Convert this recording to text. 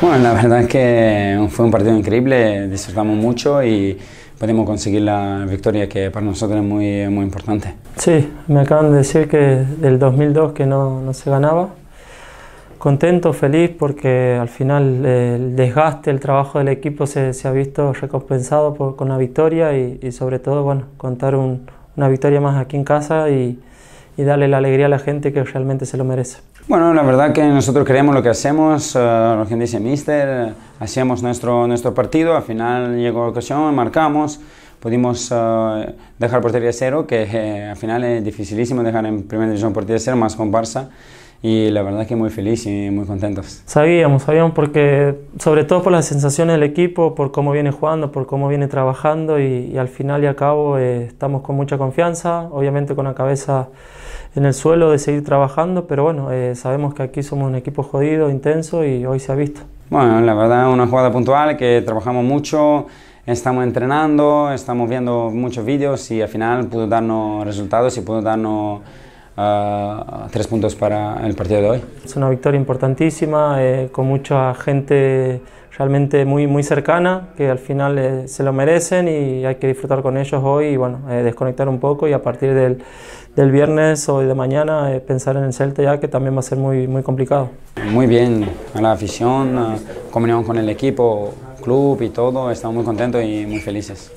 Bueno, la verdad es que fue un partido increíble, disfrutamos mucho y podemos conseguir la victoria que para nosotros es muy, muy importante. Sí, me acaban de decir que del 2002 que no, no se ganaba. Contento, feliz, porque al final el desgaste, el trabajo del equipo se, se ha visto recompensado con la victoria y, sobre todo, bueno, contar una victoria más aquí en casa y, y darle la alegría a la gente que realmente se lo merece. Bueno, la verdad que nosotros creemos lo que hacemos, eh, lo que dice mister, hacíamos nuestro, nuestro partido, al final llegó la ocasión, marcamos, pudimos eh, dejar portería cero, que eh, al final es dificilísimo dejar en primera división portería cero, más con Barça, y la verdad que muy feliz y muy contentos. Sabíamos, sabíamos porque, sobre todo por las sensaciones del equipo, por cómo viene jugando, por cómo viene trabajando, y, al final y al cabo estamos con mucha confianza, obviamente con la cabeza en el suelo de seguir trabajando, pero bueno, eh, sabemos que aquí somos un equipo jodido, intenso y hoy se ha visto. Bueno, la verdad, una jugada puntual que trabajamos mucho, estamos entrenando, estamos viendo muchos vídeos y al final pudo darnos resultados y pudo darnos tres puntos para el partido de hoy. Es una victoria importantísima, eh, con mucha gente realmente muy, muy cercana, que al final eh, se lo merecen y hay que disfrutar con ellos hoy y bueno, eh, desconectar un poco y a partir del, del viernes o de mañana pensar en el Celta ya que también va a ser muy, muy complicado. Muy bien, a la afición, comunión con el equipo, club y todo, estamos muy contentos y muy felices.